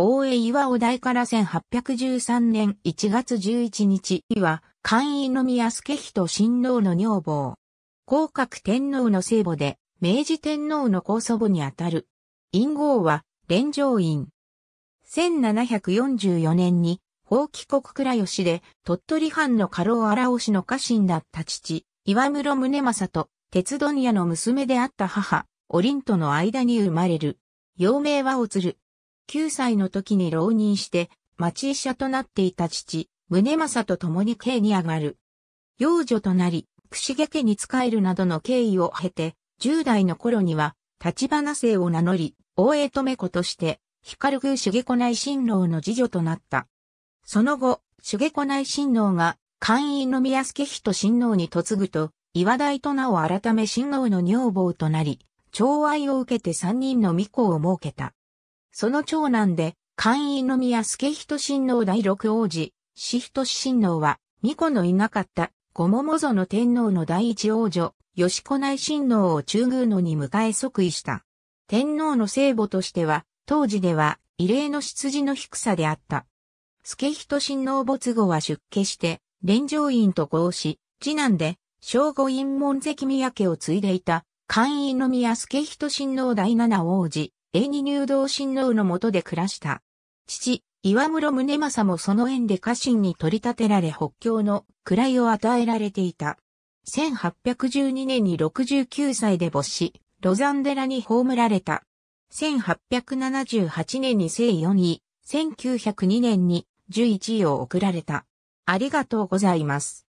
大江岩尾代から1813年1月11日は、官位宮助人親王の女房。広角天皇の聖母で、明治天皇の高祖母にあたる。陰号は、連城院。1744年に、法規国倉吉で、鳥取藩の家老荒尾氏の家臣だった父、岩室宗正と、鉄問屋の娘であった母、おりんとの間に生まれる。幼名はおつる。9歳の時に浪人して、町医者となっていた父、宗政と共に刑に上がる。幼女となり、串毛家に仕えるなどの経緯を経て、10代の頃には、立花姓を名乗り、大江留子として、光宮茂子内親王の次女となった。その後、茂子内親王が、官員の宮助人親王に嫁ぐと、岩台と名を改め親王の女房となり、寵愛を受けて三人の御子を設けた。その長男で、官位宮助人親王第六王子、死人親王は、巫女のいなかった、も桃園天皇の第一王女、吉子内親王を中宮のに迎え即位した。天皇の聖母としては、当時では、異例の出自の低さであった。助人親王没後は出家して、連城院と合し、次男で、正午院門跡宮家を継いでいた、官位宮助人親王第七王子、英二入道親王の下で暮らした。父、岩室宗政もその縁で家臣に取り立てられ北京の位を与えられていた。1812年に69歳で没し、ロザン寺に葬られた。1878年に正4位、1902年に11位を贈られた。ありがとうございます。